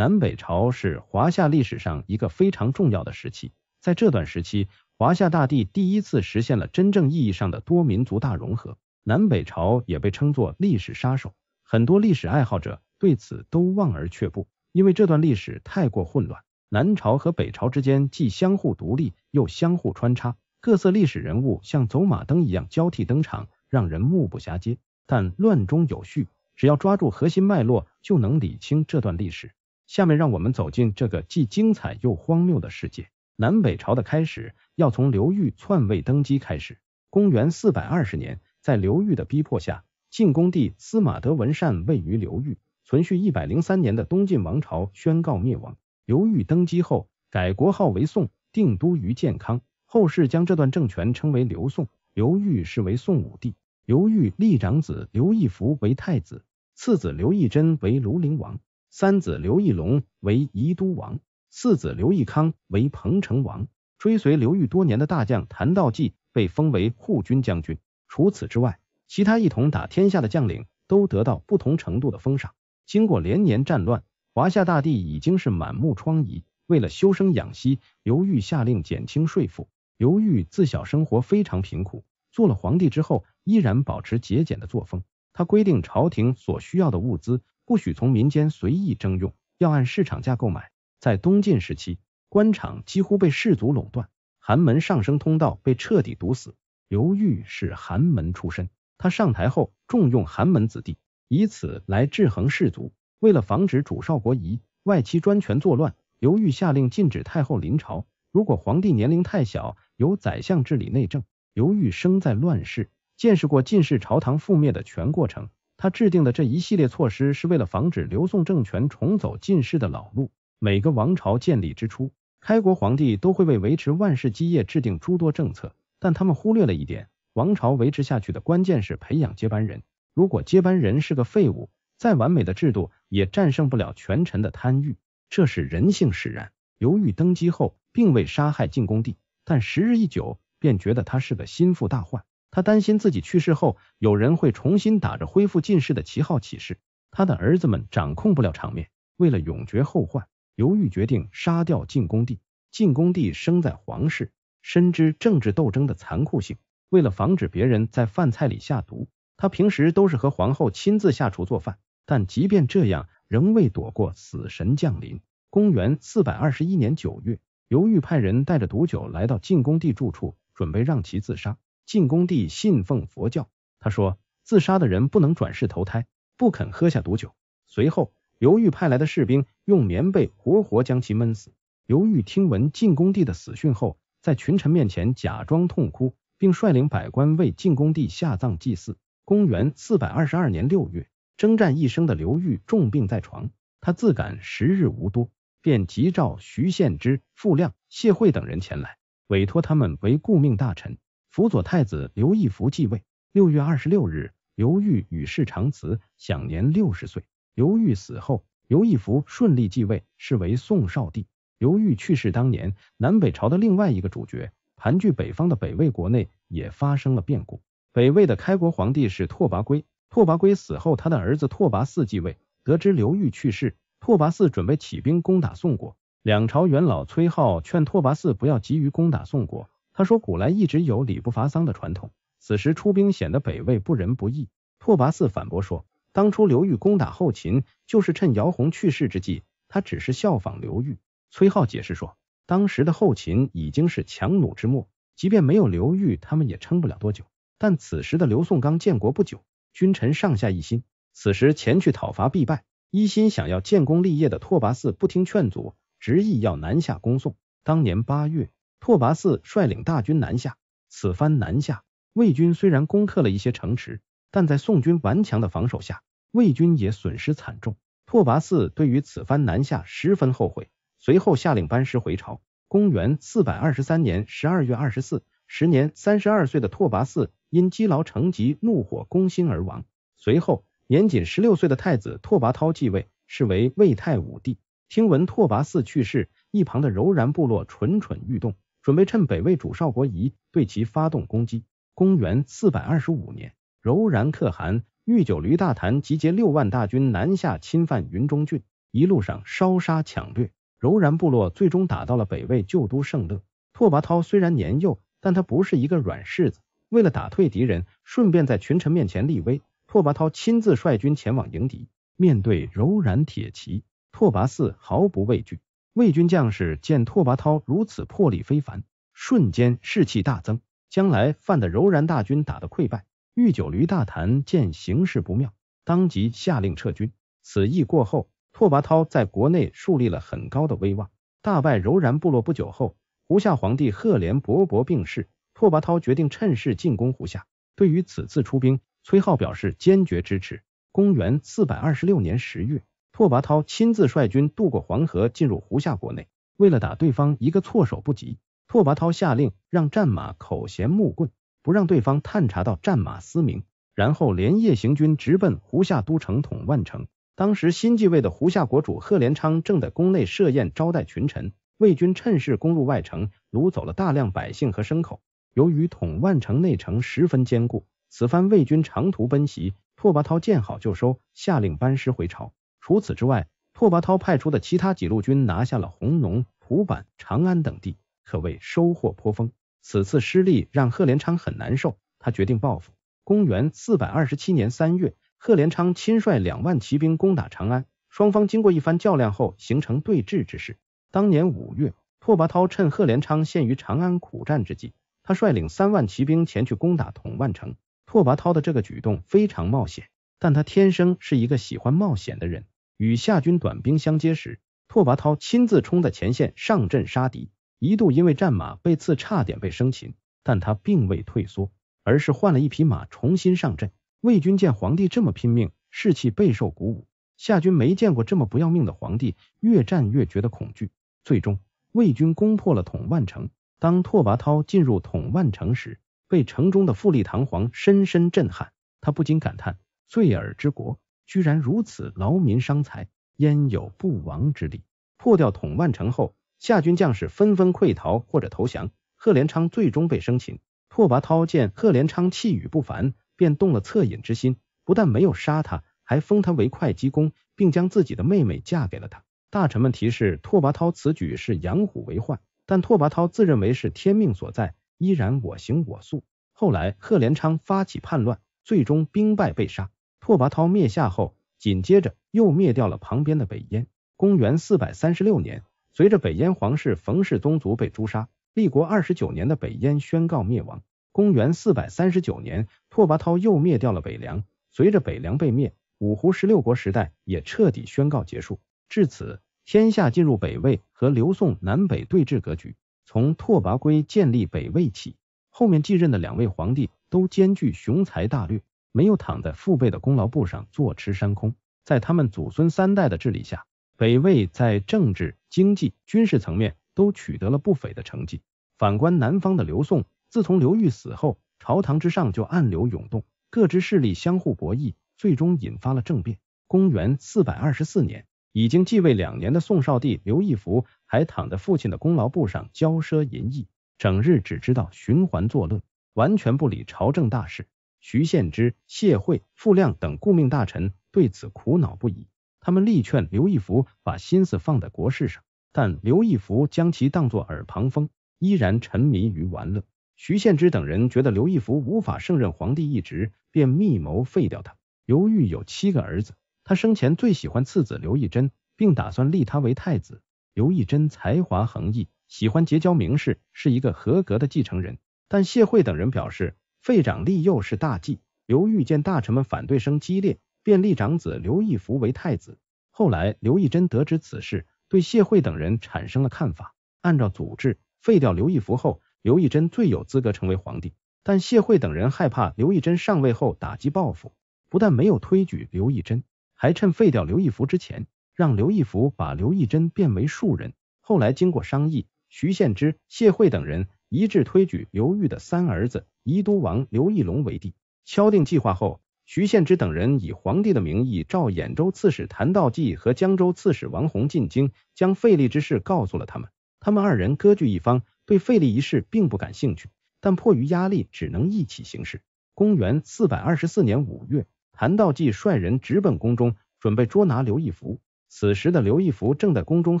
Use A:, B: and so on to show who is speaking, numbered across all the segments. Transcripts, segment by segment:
A: 南北朝是华夏历史上一个非常重要的时期，在这段时期，华夏大地第一次实现了真正意义上的多民族大融合。南北朝也被称作历史杀手，很多历史爱好者对此都望而却步，因为这段历史太过混乱。南朝和北朝之间既相互独立，又相互穿插，各色历史人物像走马灯一样交替登场，让人目不暇接。但乱中有序，只要抓住核心脉络，就能理清这段历史。下面让我们走进这个既精彩又荒谬的世界。南北朝的开始要从刘裕篡位登基开始。公元四百二十年，在刘裕的逼迫下，晋恭帝司马德文善位于刘裕，存续一百零三年的东晋王朝宣告灭亡。刘裕登基后，改国号为宋，定都于建康。后世将这段政权称为刘宋，刘裕是为宋武帝。刘裕立长子刘义符为太子，次子刘义真为庐陵王。三子刘义隆为宜都王，四子刘义康为彭城王。追随刘裕多年的大将谭道济被封为护军将军。除此之外，其他一同打天下的将领都得到不同程度的封赏。经过连年战乱，华夏大地已经是满目疮痍。为了修生养息，刘裕下令减轻税赋。刘裕自小生活非常贫苦，做了皇帝之后，依然保持节俭的作风。他规定朝廷所需要的物资。不许从民间随意征用，要按市场价购买。在东晋时期，官场几乎被士族垄断，寒门上升通道被彻底堵死。刘裕是寒门出身，他上台后重用寒门子弟，以此来制衡士族。为了防止主少国疑、外戚专权作乱，刘裕下令禁止太后临朝。如果皇帝年龄太小，由宰相治理内政。刘裕生在乱世，见识过晋室朝堂覆灭的全过程。他制定的这一系列措施是为了防止刘宋政权重走进士的老路。每个王朝建立之初，开国皇帝都会为维持万世基业制定诸多政策，但他们忽略了一点：王朝维持下去的关键是培养接班人。如果接班人是个废物，再完美的制度也战胜不了权臣的贪欲，这是人性使然。刘裕登基后并未杀害晋恭帝，但时日一久，便觉得他是个心腹大患。他担心自己去世后，有人会重新打着恢复进士的旗号起事。他的儿子们掌控不了场面，为了永绝后患，犹豫决定杀掉晋恭帝。晋恭帝生在皇室，深知政治斗争的残酷性。为了防止别人在饭菜里下毒，他平时都是和皇后亲自下厨做饭。但即便这样，仍未躲过死神降临。公元四百二十一年九月，犹豫派人带着毒酒来到晋恭帝住处，准备让其自杀。晋恭帝信奉佛教，他说自杀的人不能转世投胎，不肯喝下毒酒。随后，刘裕派来的士兵用棉被活活将其闷死。刘裕听闻晋恭帝的死讯后，在群臣面前假装痛哭，并率领百官为晋恭帝下葬祭祀。公元四百二十二年六月，征战一生的刘裕重病在床，他自感时日无多，便急召徐献之、傅亮、谢晦等人前来，委托他们为顾命大臣。辅佐太子刘义符继位。六月二十六日，刘裕与世长辞，享年六十岁。刘裕死后，刘义符顺利继位，是为宋少帝。刘裕去世当年，南北朝的另外一个主角，盘踞北方的北魏国内也发生了变故。北魏的开国皇帝是拓跋圭，拓跋圭死后，他的儿子拓跋嗣继位。得知刘裕去世，拓跋嗣准备起兵攻打宋国。两朝元老崔浩劝拓跋嗣不要急于攻打宋国。他说：“古来一直有礼不伐丧的传统，此时出兵显得北魏不仁不义。”拓跋嗣反驳说：“当初刘裕攻打后秦，就是趁姚泓去世之际，他只是效仿刘裕。”崔浩解释说：“当时的后秦已经是强弩之末，即便没有刘裕，他们也撑不了多久。但此时的刘宋刚建国不久，君臣上下一心，此时前去讨伐必败。一心想要建功立业的拓跋嗣不听劝阻，执意要南下攻宋。当年八月。”拓跋嗣率领大军南下，此番南下，魏军虽然攻克了一些城池，但在宋军顽强的防守下，魏军也损失惨重。拓跋嗣对于此番南下十分后悔，随后下令班师回朝。公元四百二十三年十二月二十四，时年三十二岁的拓跋嗣因积劳成疾，怒火攻心而亡。随后，年仅十六岁的太子拓跋焘继位，是为魏太武帝。听闻拓跋嗣去世，一旁的柔然部落蠢蠢欲动。准备趁北魏主少国疑对其发动攻击。公元四百二十五年，柔然可汗遇九驴大檀集结六万大军南下侵犯云中郡，一路上烧杀抢掠。柔然部落最终打到了北魏旧都盛乐。拓跋焘虽然年幼，但他不是一个软柿子。为了打退敌人，顺便在群臣面前立威，拓跋焘亲自率军前往迎敌。面对柔然铁骑，拓跋嗣毫不畏惧。魏军将士见拓跋焘如此魄力非凡，瞬间士气大增。将来犯的柔然大军打得溃败。御酒驴大谈见形势不妙，当即下令撤军。此役过后，拓跋焘在国内树立了很高的威望。大败柔然部落不久后，胡夏皇帝赫连勃勃病逝，拓跋焘决定趁势进攻胡夏。对于此次出兵，崔浩表示坚决支持。公元四百二十六年十月。拓跋焘亲自率军渡过黄河，进入胡夏国内。为了打对方一个措手不及，拓跋焘下令让战马口衔木棍，不让对方探查到战马嘶鸣，然后连夜行军，直奔胡夏都城统万城。当时新继位的胡夏国主贺连昌正在宫内设宴招待群臣，魏军趁势攻入外城，掳走了大量百姓和牲口。由于统万城内城十分坚固，此番魏军长途奔袭，拓跋焘见好就收，下令班师回朝。除此之外，拓跋焘派出的其他几路军拿下了弘农、蒲坂、长安等地，可谓收获颇丰。此次失利让贺连昌很难受，他决定报复。公元四百二十七年三月，贺连昌亲率两万骑兵攻打长安，双方经过一番较量后形成对峙之势。当年五月，拓跋焘趁贺连昌陷于长安苦战之际，他率领三万骑兵前去攻打统万城。拓跋焘的这个举动非常冒险。但他天生是一个喜欢冒险的人。与夏军短兵相接时，拓跋焘亲自冲在前线上阵杀敌，一度因为战马被刺差点被生擒，但他并未退缩，而是换了一匹马重新上阵。魏军见皇帝这么拼命，士气备受鼓舞。夏军没见过这么不要命的皇帝，越战越觉得恐惧。最终，魏军攻破了统万城。当拓跋焘进入统万城时，被城中的富丽堂皇深深震撼，他不禁感叹。罪尔之国居然如此劳民伤财，焉有不亡之理？破掉统万城后，夏军将士纷纷溃逃或者投降。贺连昌最终被生擒。拓跋焘见贺连昌气宇不凡，便动了恻隐之心，不但没有杀他，还封他为会稽公，并将自己的妹妹嫁给了他。大臣们提示拓跋焘此举是养虎为患，但拓跋焘自认为是天命所在，依然我行我素。后来贺连昌发起叛乱，最终兵败被杀。拓跋焘灭夏后，紧接着又灭掉了旁边的北燕。公元四百三十六年，随着北燕皇室冯氏宗族被诛杀，立国二十九年的北燕宣告灭亡。公元四百三十九年，拓跋焘又灭掉了北凉。随着北凉被灭，五胡十六国时代也彻底宣告结束。至此，天下进入北魏和刘宋南北对峙格局。从拓跋圭建立北魏起，后面继任的两位皇帝都兼具雄才大略。没有躺在父辈的功劳簿上坐吃山空，在他们祖孙三代的治理下，北魏在政治、经济、军事层面都取得了不菲的成绩。反观南方的刘宋，自从刘裕死后，朝堂之上就暗流涌动，各支势力相互博弈，最终引发了政变。公元四百二十四年，已经继位两年的宋少帝刘义符还躺在父亲的功劳簿上骄奢淫逸，整日只知道寻欢作乐，完全不理朝政大事。徐献之、谢晦、傅亮等顾命大臣对此苦恼不已，他们力劝刘义福把心思放在国事上，但刘义福将其当作耳旁风，依然沉迷于玩乐。徐献之等人觉得刘义福无法胜任皇帝一职，便密谋废掉他。刘裕有七个儿子，他生前最喜欢次子刘义珍，并打算立他为太子。刘义珍才华横溢，喜欢结交名士，是一个合格的继承人。但谢晦等人表示。废长立幼是大忌。刘豫见大臣们反对声激烈，便立长子刘义福为太子。后来刘义珍得知此事，对谢惠等人产生了看法。按照祖制，废掉刘义福后，刘义珍最有资格成为皇帝。但谢惠等人害怕刘义珍上位后打击报复，不但没有推举刘义珍，还趁废掉刘义福之前，让刘义福把刘义珍变为庶人。后来经过商议，徐献之、谢惠等人。一致推举刘裕的三儿子宜都王刘义隆为帝。敲定计划后，徐献之等人以皇帝的名义召兖州刺史谭道济和江州刺史王弘进京，将废立之事告诉了他们。他们二人割据一方，对废立一事并不感兴趣，但迫于压力，只能一起行事。公元四百二十四年五月，谭道济率人直奔宫中，准备捉拿刘义福。此时的刘义福正在宫中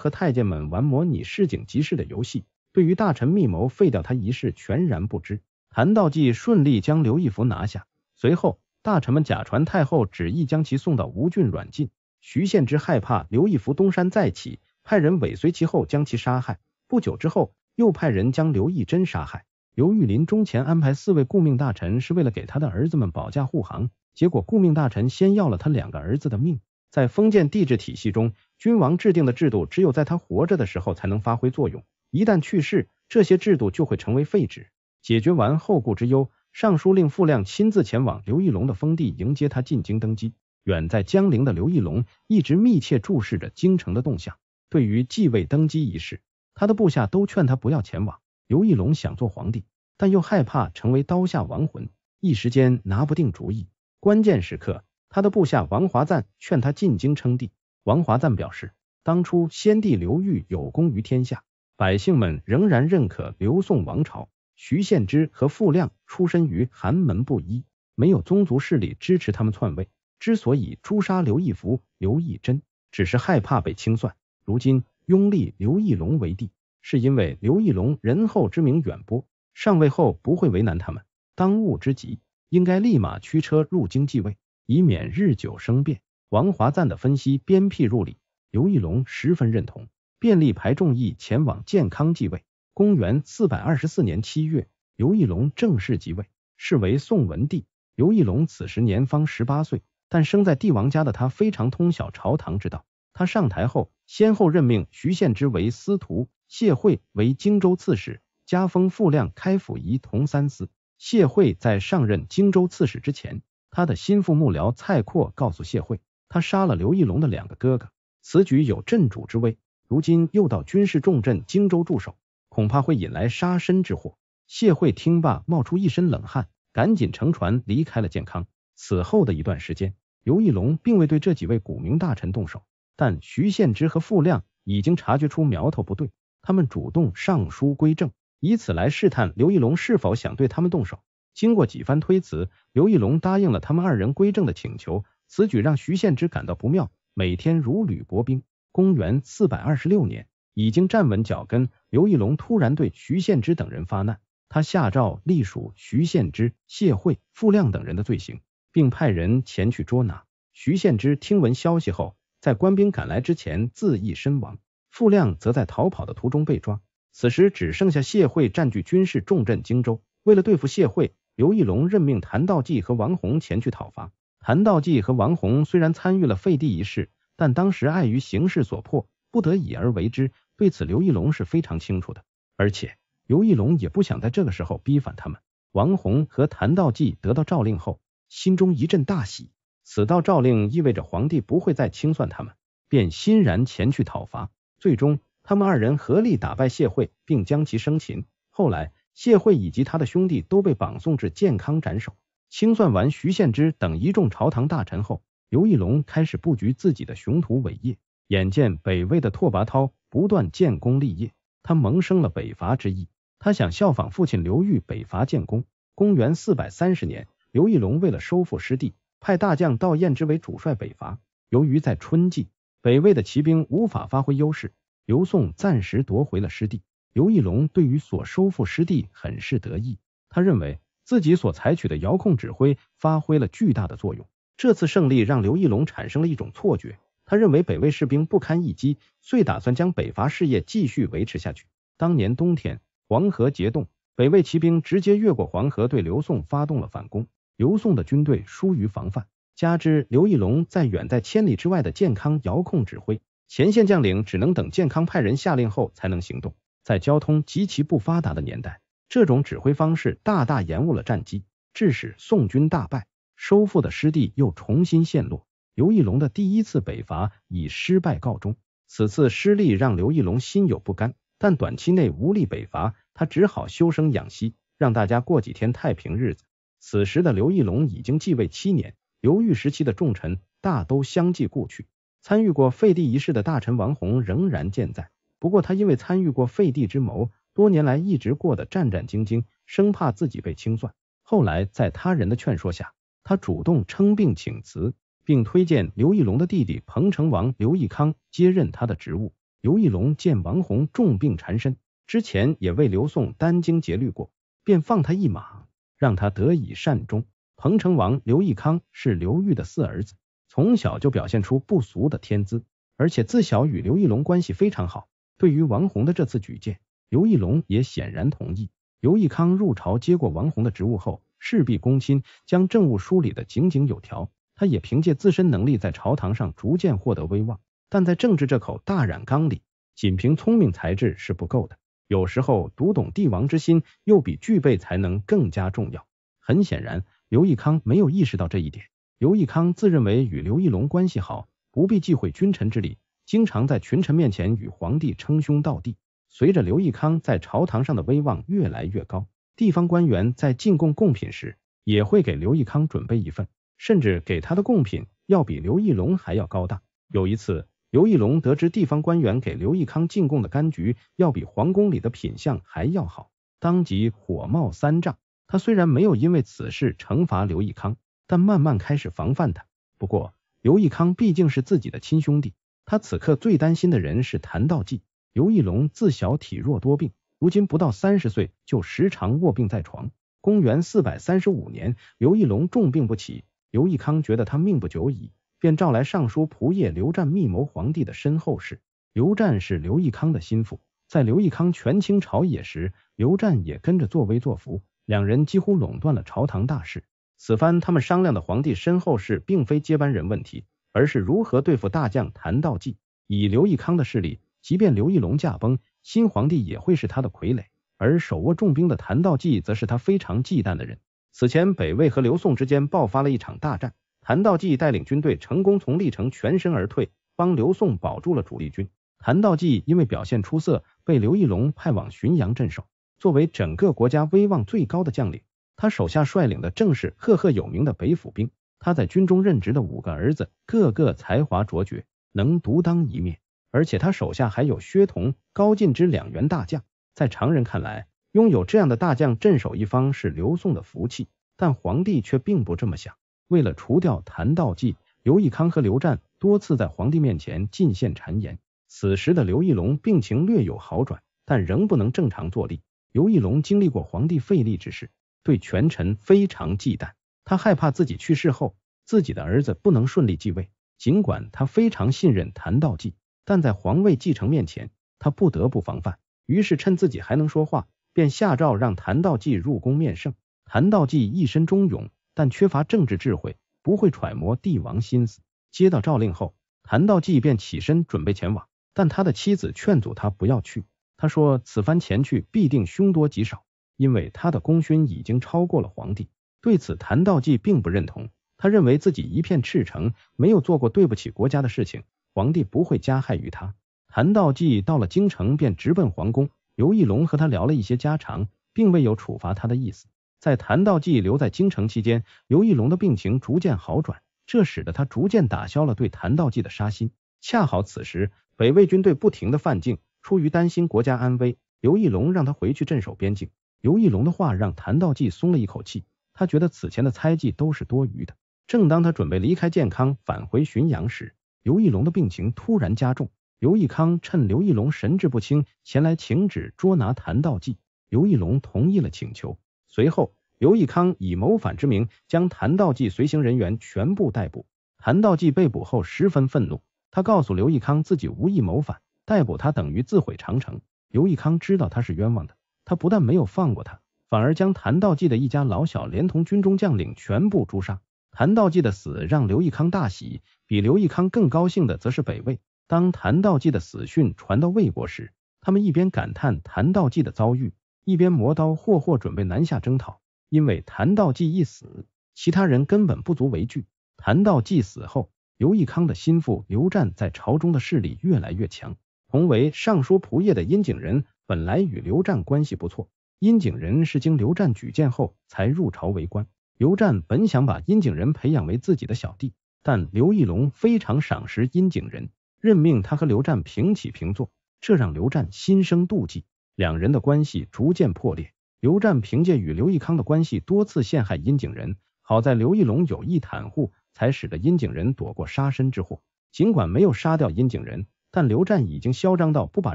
A: 和太监们玩模拟市井集市的游戏。对于大臣密谋废掉他一事全然不知，谭道济顺利将刘义福拿下。随后，大臣们假传太后旨意，将其送到吴郡软禁。徐献之害怕刘义福东山再起，派人尾随其后将其杀害。不久之后，又派人将刘义珍杀害。刘玉林中前安排四位顾命大臣，是为了给他的儿子们保驾护航。结果，顾命大臣先要了他两个儿子的命。在封建帝制体系中，君王制定的制度只有在他活着的时候才能发挥作用。一旦去世，这些制度就会成为废纸。解决完后顾之忧，尚书令傅亮亲自前往刘义隆的封地迎接他进京登基。远在江陵的刘义隆一直密切注视着京城的动向，对于继位登基一事，他的部下都劝他不要前往。刘义隆想做皇帝，但又害怕成为刀下亡魂，一时间拿不定主意。关键时刻，他的部下王华赞劝他进京称帝。王华赞表示，当初先帝刘裕有功于天下。百姓们仍然认可刘宋王朝。徐献之和傅亮出身于寒门布衣，没有宗族势力支持他们篡位。之所以诛杀刘义福、刘义珍，只是害怕被清算。如今拥立刘义隆为帝，是因为刘义隆仁厚之名远播，上位后不会为难他们。当务之急，应该立马驱车入京继位，以免日久生变。王华赞的分析鞭辟入里，刘义隆十分认同。便力排众议，前往建康继位。公元四百二十四年七月，刘义隆正式即位，是为宋文帝。刘义隆此时年方十八岁，但生在帝王家的他非常通晓朝堂之道。他上台后，先后任命徐献之为司徒，谢晦为荆州刺史，加封傅亮开府仪同三司。谢晦在上任荆州刺史之前，他的心腹幕僚蔡括告诉谢晦，他杀了刘义隆的两个哥哥，此举有镇主之威。如今又到军事重镇荆州驻守，恐怕会引来杀身之祸。谢惠听罢，冒出一身冷汗，赶紧乘船离开了建康。此后的一段时间，刘义隆并未对这几位古民大臣动手，但徐献之和傅亮已经察觉出苗头不对，他们主动上书归政，以此来试探刘义隆是否想对他们动手。经过几番推辞，刘义隆答应了他们二人归政的请求。此举让徐献之感到不妙，每天如履薄冰。公元四百二十六年，已经站稳脚跟，刘义隆突然对徐献之等人发难，他下诏隶属徐献之、谢晦、傅亮等人的罪行，并派人前去捉拿。徐献之听闻消息后，在官兵赶来之前自缢身亡。傅亮则在逃跑的途中被抓。此时只剩下谢晦占据军事重镇荆州。为了对付谢晦，刘义隆任命谭道济和王弘前去讨伐。谭道济和王弘虽然参与了废帝一事。但当时碍于形势所迫，不得已而为之。对此，刘义龙是非常清楚的，而且刘义龙也不想在这个时候逼反他们。王弘和谭道济得到诏令后，心中一阵大喜，此道诏令意味着皇帝不会再清算他们，便欣然前去讨伐。最终，他们二人合力打败谢惠，并将其生擒。后来，谢惠以及他的兄弟都被绑送至建康斩首。清算完徐献之等一众朝堂大臣后。刘义隆开始布局自己的雄图伟业。眼见北魏的拓跋焘不断建功立业，他萌生了北伐之意。他想效仿父亲刘裕北伐建功。公元四百三十年，刘义隆为了收复失地，派大将到燕之为主帅北伐。由于在春季，北魏的骑兵无法发挥优势，刘宋暂时夺回了失地。刘义隆对于所收复失地很是得意，他认为自己所采取的遥控指挥发挥了巨大的作用。这次胜利让刘义隆产生了一种错觉，他认为北魏士兵不堪一击，遂打算将北伐事业继续维持下去。当年冬天，黄河结冻，北魏骑兵直接越过黄河，对刘宋发动了反攻。刘宋的军队疏于防范，加之刘义隆在远在千里之外的健康遥控指挥，前线将领只能等健康派人下令后才能行动。在交通极其不发达的年代，这种指挥方式大大延误了战机，致使宋军大败。收复的失地又重新陷落，刘义隆的第一次北伐以失败告终。此次失利让刘义隆心有不甘，但短期内无力北伐，他只好休生养息，让大家过几天太平日子。此时的刘义隆已经继位七年，犹豫时期的重臣大都相继故去。参与过废帝一事的大臣王弘仍然健在，不过他因为参与过废帝之谋，多年来一直过得战战兢兢，生怕自己被清算。后来在他人的劝说下，他主动称病请辞，并推荐刘义隆的弟弟彭城王刘义康接任他的职务。刘义隆见王弘重病缠身，之前也为刘宋殚精竭虑过，便放他一马，让他得以善终。彭城王刘义康是刘裕的四儿子，从小就表现出不俗的天资，而且自小与刘义隆关系非常好。对于王弘的这次举荐，刘义隆也显然同意。刘义康入朝接过王弘的职务后。事必躬亲，将政务梳理的井井有条。他也凭借自身能力在朝堂上逐渐获得威望。但在政治这口大染缸里，仅凭聪明才智是不够的。有时候，读懂帝王之心又比具备才能更加重要。很显然，刘义康没有意识到这一点。刘义康自认为与刘义隆关系好，不必忌讳君臣之礼，经常在群臣面前与皇帝称兄道弟。随着刘义康在朝堂上的威望越来越高。地方官员在进贡贡品时，也会给刘义康准备一份，甚至给他的贡品要比刘义龙还要高大。有一次，刘义龙得知地方官员给刘义康进贡的柑橘要比皇宫里的品相还要好，当即火冒三丈。他虽然没有因为此事惩罚刘义康，但慢慢开始防范他。不过，刘义康毕竟是自己的亲兄弟，他此刻最担心的人是谭道济。刘义龙自小体弱多病。如今不到三十岁，就时常卧病在床。公元四百三十五年，刘义隆重病不起，刘义康觉得他命不久矣，便召来尚书仆射刘湛密谋皇帝的身后事。刘湛是刘义康的心腹，在刘义康权倾朝野时，刘湛也跟着作威作福，两人几乎垄断了朝堂大事。此番他们商量的皇帝身后事，并非接班人问题，而是如何对付大将檀道济。以刘义康的势力，即便刘义隆驾崩。新皇帝也会是他的傀儡，而手握重兵的谭道济则是他非常忌惮的人。此前，北魏和刘宋之间爆发了一场大战，谭道济带领军队成功从历城全身而退，帮刘宋保住了主力军。谭道济因为表现出色，被刘义隆派往浔阳镇守。作为整个国家威望最高的将领，他手下率领的正是赫赫有名的北府兵。他在军中任职的五个儿子，个个才华卓绝，能独当一面。而且他手下还有薛桐、高进之两员大将，在常人看来，拥有这样的大将镇守一方是刘宋的福气，但皇帝却并不这么想。为了除掉谭道济，刘义康和刘湛多次在皇帝面前进献谗言。此时的刘义隆病情略有好转，但仍不能正常坐立。刘义隆经历过皇帝废立之事，对权臣非常忌惮。他害怕自己去世后，自己的儿子不能顺利继位。尽管他非常信任谭道济。但在皇位继承面前，他不得不防范。于是趁自己还能说话，便下诏让谭道济入宫面圣。谭道济一身忠勇，但缺乏政治智慧，不会揣摩帝王心思。接到诏令后，谭道济便起身准备前往，但他的妻子劝阻他不要去。他说：“此番前去必定凶多吉少，因为他的功勋已经超过了皇帝。”对此，谭道济并不认同。他认为自己一片赤诚，没有做过对不起国家的事情。皇帝不会加害于他。谭道济到了京城，便直奔皇宫。刘义龙和他聊了一些家常，并未有处罚他的意思。在谭道济留在京城期间，刘义龙的病情逐渐好转，这使得他逐渐打消了对谭道济的杀心。恰好此时，北魏军队不停的犯境，出于担心国家安危，刘义龙让他回去镇守边境。刘义龙的话让谭道济松了一口气，他觉得此前的猜忌都是多余的。正当他准备离开健康返回浔阳时，刘义龙的病情突然加重，刘义康趁刘义龙神志不清前来请旨捉拿谭道济。刘义龙同意了请求，随后刘义康以谋反之名将谭道济随行人员全部逮捕。谭道济被捕后十分愤怒，他告诉刘义康自己无意谋反，逮捕他等于自毁长城。刘义康知道他是冤枉的，他不但没有放过他，反而将谭道济的一家老小连同军中将领全部诛杀。谭道济的死让刘义康大喜。比刘义康更高兴的，则是北魏。当谭道济的死讯传到魏国时，他们一边感叹谭道济的遭遇，一边磨刀霍霍，准备南下征讨。因为谭道济一死，其他人根本不足为惧。谭道济死后，刘义康的心腹刘湛在朝中的势力越来越强。同为尚书仆射的阴景仁，本来与刘湛关系不错。阴景仁是经刘湛举荐后才入朝为官。刘湛本想把阴景仁培养为自己的小弟。但刘义龙非常赏识阴景仁，任命他和刘湛平起平坐，这让刘湛心生妒忌，两人的关系逐渐破裂。刘湛凭借与刘义康的关系，多次陷害阴景仁，好在刘义龙有意袒护，才使得阴景仁躲过杀身之祸。尽管没有杀掉阴景仁，但刘湛已经嚣张到不把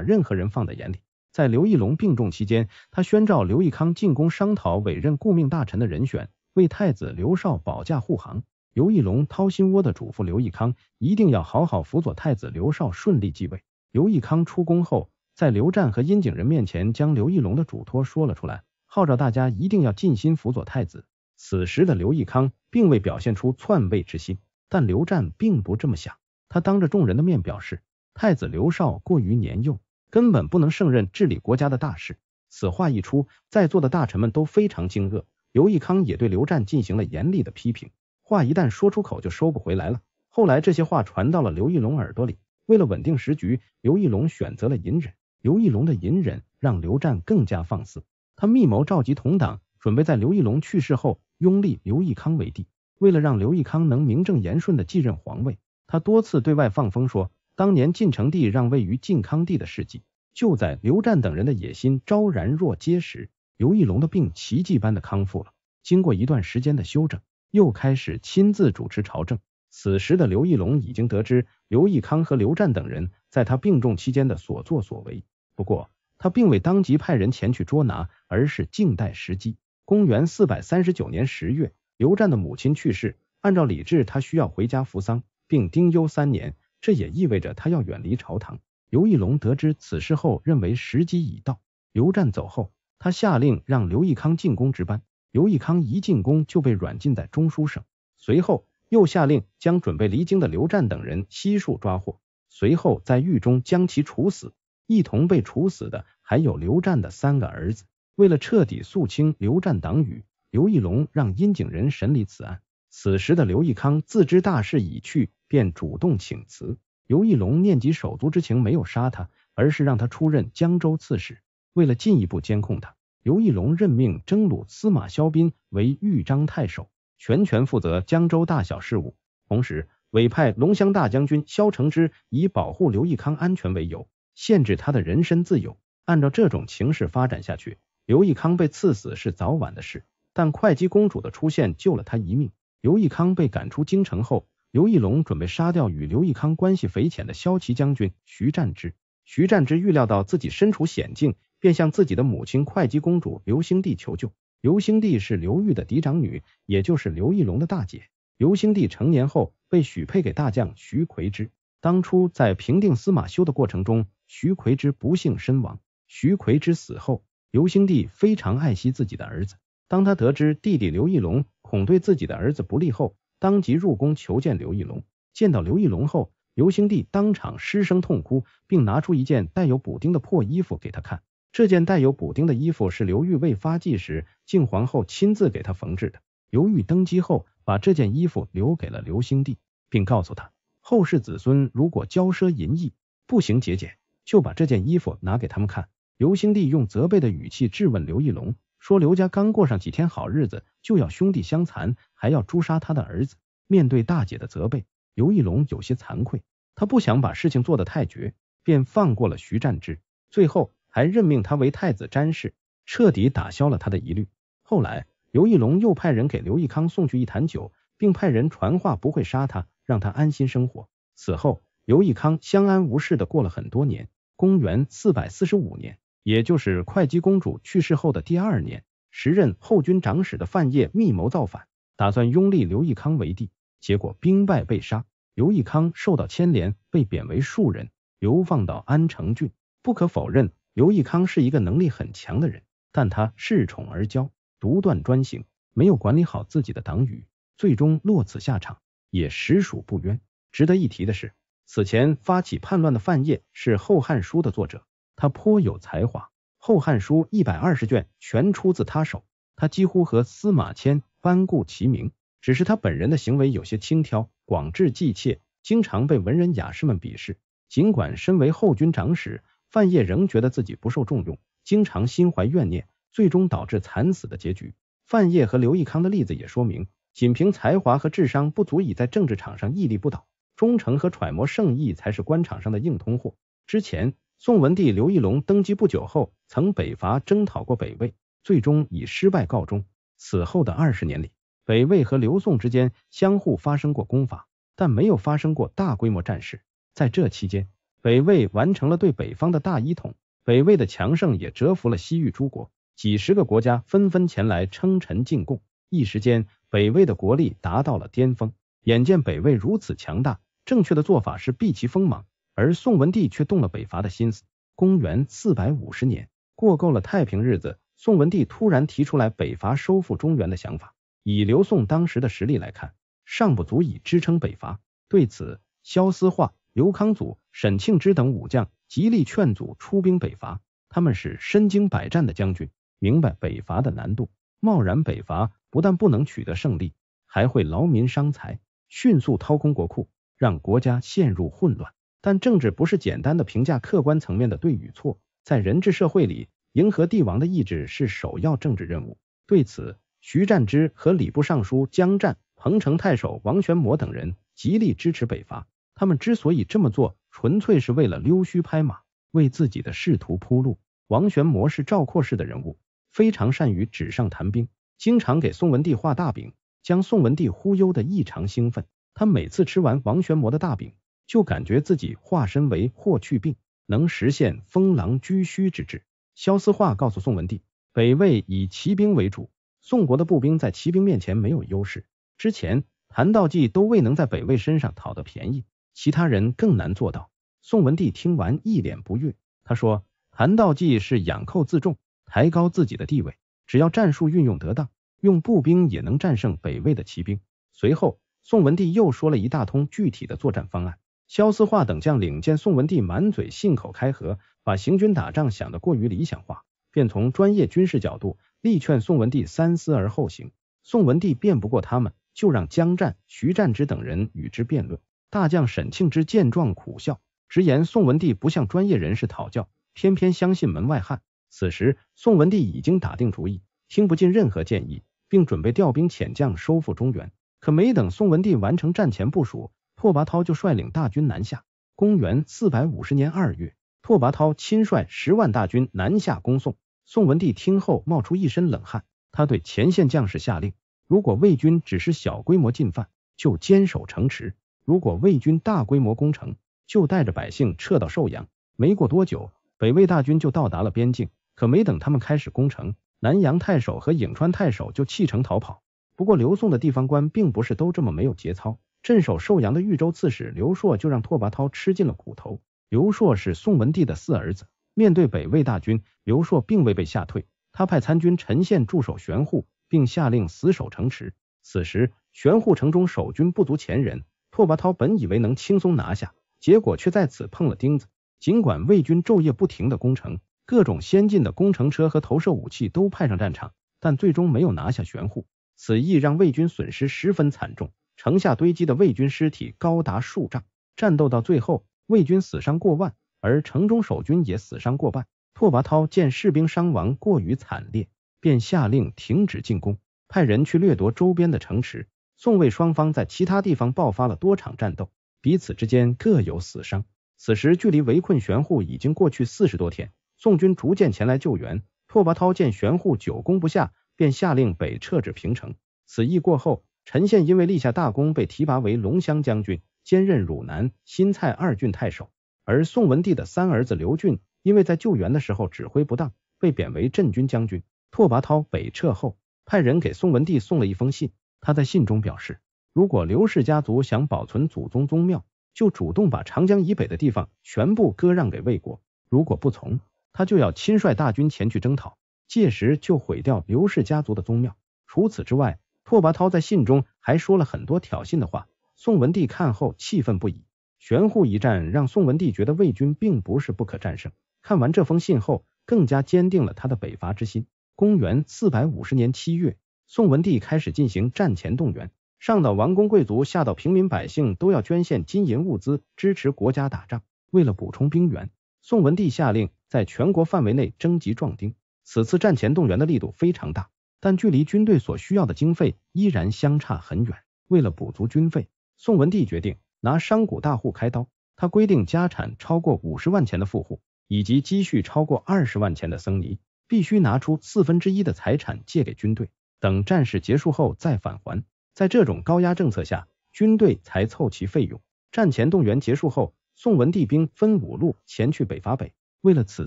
A: 任何人放在眼里。在刘义龙病重期间，他宣召刘义康进宫商讨委任顾命大臣的人选，为太子刘绍保驾护航。刘义隆掏心窝的嘱咐刘义康一定要好好辅佐太子刘绍顺利继位。刘义康出宫后，在刘湛和阴景仁面前将刘义隆的嘱托说了出来，号召大家一定要尽心辅佐太子。此时的刘义康并未表现出篡位之心，但刘湛并不这么想。他当着众人的面表示，太子刘绍过于年幼，根本不能胜任治理国家的大事。此话一出，在座的大臣们都非常惊愕。刘义康也对刘湛进行了严厉的批评。话一旦说出口，就收不回来了。后来，这些话传到了刘义龙耳朵里。为了稳定时局，刘义龙选择了隐忍。刘义龙的隐忍，让刘湛更加放肆。他密谋召集同党，准备在刘义龙去世后拥立刘义康为帝。为了让刘义康能名正言顺的继任皇位，他多次对外放风说，当年晋成帝让位于晋康帝的事迹。就在刘湛等人的野心昭然若揭时，刘义龙的病奇迹般的康复了。经过一段时间的休整。又开始亲自主持朝政。此时的刘义隆已经得知刘义康和刘湛等人在他病重期间的所作所为，不过他并未当即派人前去捉拿，而是静待时机。公元四百三十九年十月，刘湛的母亲去世，按照礼制，他需要回家服丧，并丁忧三年，这也意味着他要远离朝堂。刘义隆得知此事后，认为时机已到。刘湛走后，他下令让刘义康进宫值班。刘义康一进宫就被软禁在中书省，随后又下令将准备离京的刘湛等人悉数抓获，随后在狱中将其处死。一同被处死的还有刘湛的三个儿子。为了彻底肃清刘湛党羽，刘义隆让阴景仁审理此案。此时的刘义康自知大势已去，便主动请辞。刘义隆念及手足之情，没有杀他，而是让他出任江州刺史。为了进一步监控他。刘义隆任命征虏司马萧斌为豫章太守，全权负责江州大小事务。同时委派龙骧大将军萧承之以保护刘义康安全为由，限制他的人身自由。按照这种情势发展下去，刘义康被赐死是早晚的事。但会稽公主的出现救了他一命。刘义康被赶出京城后，刘义隆准备杀掉与刘义康关系匪浅的萧骑将军徐湛之。徐湛之预料到自己身处险境。便向自己的母亲会稽公主刘兴娣求救。刘兴娣是刘裕的嫡长女，也就是刘义隆的大姐。刘兴娣成年后被许配给大将徐夔之。当初在平定司马修的过程中，徐夔之不幸身亡。徐夔之死后，刘兴娣非常爱惜自己的儿子。当他得知弟弟刘义隆恐对自己的儿子不利后，当即入宫求见刘义隆。见到刘义隆后，刘兴娣当场失声痛哭，并拿出一件带有补丁的破衣服给他看。这件带有补丁的衣服是刘裕未发迹时靖皇后亲自给他缝制的。刘裕登基后，把这件衣服留给了刘兴帝，并告诉他，后世子孙如果骄奢淫逸，不行节俭，就把这件衣服拿给他们看。刘兴帝用责备的语气质问刘义隆，说刘家刚过上几天好日子，就要兄弟相残，还要诛杀他的儿子。面对大姐的责备，刘义隆有些惭愧，他不想把事情做得太绝，便放过了徐占之。最后。还任命他为太子詹事，彻底打消了他的疑虑。后来，刘义隆又派人给刘义康送去一坛酒，并派人传话不会杀他，让他安心生活。此后，刘义康相安无事的过了很多年。公元四百四十五年，也就是会稽公主去世后的第二年，时任后军长史的范晔密谋造反，打算拥立刘义康为帝，结果兵败被杀，刘义康受到牵连，被贬为庶人，流放到安成郡。不可否认。刘义康是一个能力很强的人，但他恃宠而骄，独断专行，没有管理好自己的党羽，最终落此下场，也实属不冤。值得一提的是，此前发起叛乱的范晔是《后汉书》的作者，他颇有才华，《后汉书》一百二十卷全出自他手，他几乎和司马迁、班固齐名。只是他本人的行为有些轻佻，广志忌切，经常被文人雅士们鄙视。尽管身为后军长史。范晔仍觉得自己不受重用，经常心怀怨念，最终导致惨死的结局。范晔和刘义康的例子也说明，仅凭才华和智商不足以在政治场上屹立不倒，忠诚和揣摩圣意才是官场上的硬通货。之前，宋文帝刘义隆登基不久后，曾北伐征讨过北魏，最终以失败告终。此后的二十年里，北魏和刘宋之间相互发生过攻伐，但没有发生过大规模战事。在这期间，北魏完成了对北方的大一统，北魏的强盛也折服了西域诸国，几十个国家纷纷前来称臣进贡，一时间北魏的国力达到了巅峰。眼见北魏如此强大，正确的做法是避其锋芒，而宋文帝却动了北伐的心思。公元四百五十年，过够了太平日子，宋文帝突然提出来北伐收复中原的想法。以刘宋当时的实力来看，尚不足以支撑北伐。对此，萧思化、刘康祖。沈庆之等武将极力劝阻出兵北伐，他们是身经百战的将军，明白北伐的难度。贸然北伐，不但不能取得胜利，还会劳民伤财，迅速掏空国库，让国家陷入混乱。但政治不是简单的评价客观层面的对与错，在人治社会里，迎合帝王的意志是首要政治任务。对此，徐湛之和礼部尚书江湛、彭城太守王玄谟等人极力支持北伐。他们之所以这么做，纯粹是为了溜须拍马，为自己的仕途铺路。王玄谟是赵括式的人物，非常善于纸上谈兵，经常给宋文帝画大饼，将宋文帝忽悠的异常兴奋。他每次吃完王玄谟的大饼，就感觉自己化身为霍去病，能实现封狼居胥之志。萧思话告诉宋文帝，北魏以骑兵为主，宋国的步兵在骑兵面前没有优势。之前檀道济都未能在北魏身上讨得便宜。其他人更难做到。宋文帝听完一脸不悦，他说：“韩道济是养寇自重，抬高自己的地位，只要战术运用得当，用步兵也能战胜北魏的骑兵。”随后，宋文帝又说了一大通具体的作战方案。萧思化等将领见宋文帝满嘴信口开河，把行军打仗想得过于理想化，便从专业军事角度力劝宋文帝三思而后行。宋文帝辩不过他们，就让江战、徐湛之等人与之辩论。大将沈庆之见状苦笑，直言宋文帝不向专业人士讨教，偏偏相信门外汉。此时，宋文帝已经打定主意，听不进任何建议，并准备调兵遣将收复中原。可没等宋文帝完成战前部署，拓跋焘就率领大军南下。公元四百五十年二月，拓跋焘亲率十万大军南下攻宋。宋文帝听后冒出一身冷汗，他对前线将士下令：如果魏军只是小规模进犯，就坚守城池。如果魏军大规模攻城，就带着百姓撤到寿阳。没过多久，北魏大军就到达了边境。可没等他们开始攻城，南阳太守和颍川太守就弃城逃跑。不过，刘宋的地方官并不是都这么没有节操。镇守寿阳的豫州刺史刘硕就让拓跋焘吃尽了苦头。刘硕是宋文帝的四儿子，面对北魏大军，刘硕并未被吓退，他派参军陈宪驻守玄户，并下令死守城池。此时，玄户城中守军不足千人。拓跋焘本以为能轻松拿下，结果却在此碰了钉子。尽管魏军昼夜不停的攻城，各种先进的工程车和投射武器都派上战场，但最终没有拿下玄户。此役让魏军损失十分惨重，城下堆积的魏军尸体高达数丈。战斗到最后，魏军死伤过万，而城中守军也死伤过半。拓跋焘见士兵伤亡过于惨烈，便下令停止进攻，派人去掠夺周边的城池。宋魏双方在其他地方爆发了多场战斗，彼此之间各有死伤。此时距离围困玄户已经过去四十多天，宋军逐渐前来救援。拓跋焘见玄户久攻不下，便下令北撤至平城。此役过后，陈宪因为立下大功，被提拔为龙骧将军，兼任汝南、新蔡二郡太守。而宋文帝的三儿子刘俊，因为在救援的时候指挥不当，被贬为镇军将军。拓跋焘北撤后，派人给宋文帝送了一封信。他在信中表示，如果刘氏家族想保存祖宗宗庙，就主动把长江以北的地方全部割让给魏国；如果不从，他就要亲率大军前去征讨，届时就毁掉刘氏家族的宗庙。除此之外，拓跋焘在信中还说了很多挑衅的话。宋文帝看后气愤不已。玄户一战让宋文帝觉得魏军并不是不可战胜。看完这封信后，更加坚定了他的北伐之心。公元四百五十年七月。宋文帝开始进行战前动员，上到王公贵族，下到平民百姓，都要捐献金银物资支持国家打仗。为了补充兵员，宋文帝下令在全国范围内征集壮丁。此次战前动员的力度非常大，但距离军队所需要的经费依然相差很远。为了补足军费，宋文帝决定拿商贾大户开刀。他规定，家产超过五十万钱的富户，以及积蓄超过二十万钱的僧尼，必须拿出四分之一的财产借给军队。等战事结束后再返还。在这种高压政策下，军队才凑齐费用。战前动员结束后，宋文帝兵分五路前去北伐北。为了此